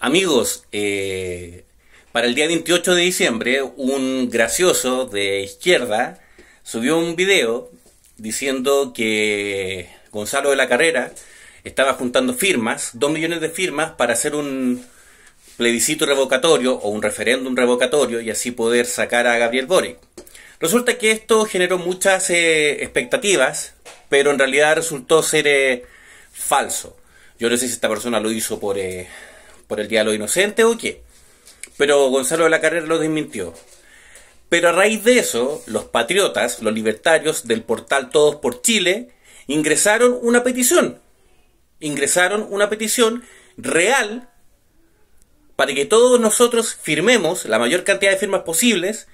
Amigos, eh, para el día 28 de diciembre, un gracioso de izquierda subió un video diciendo que Gonzalo de la Carrera estaba juntando firmas, dos millones de firmas, para hacer un plebiscito revocatorio o un referéndum revocatorio y así poder sacar a Gabriel Boric. Resulta que esto generó muchas eh, expectativas, pero en realidad resultó ser eh, falso. Yo no sé si esta persona lo hizo por, por el diálogo inocente o qué. Pero Gonzalo de la Carrera lo desmintió. Pero a raíz de eso, los patriotas, los libertarios del portal Todos por Chile, ingresaron una petición. Ingresaron una petición real para que todos nosotros firmemos la mayor cantidad de firmas posibles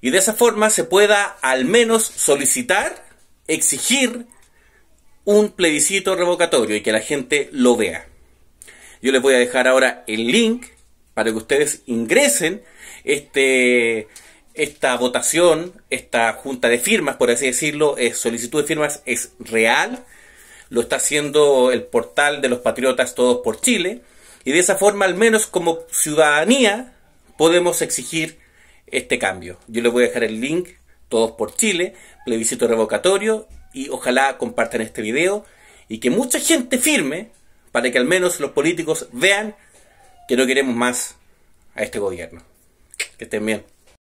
y de esa forma se pueda al menos solicitar, exigir un plebiscito revocatorio y que la gente lo vea. Yo les voy a dejar ahora el link para que ustedes ingresen este, esta votación, esta junta de firmas, por así decirlo, es, solicitud de firmas es real, lo está haciendo el portal de los patriotas todos por Chile, y de esa forma al menos como ciudadanía podemos exigir este cambio. Yo les voy a dejar el link, todos por Chile, plebiscito revocatorio, y ojalá compartan este video y que mucha gente firme para que al menos los políticos vean que no queremos más a este gobierno. Que estén bien.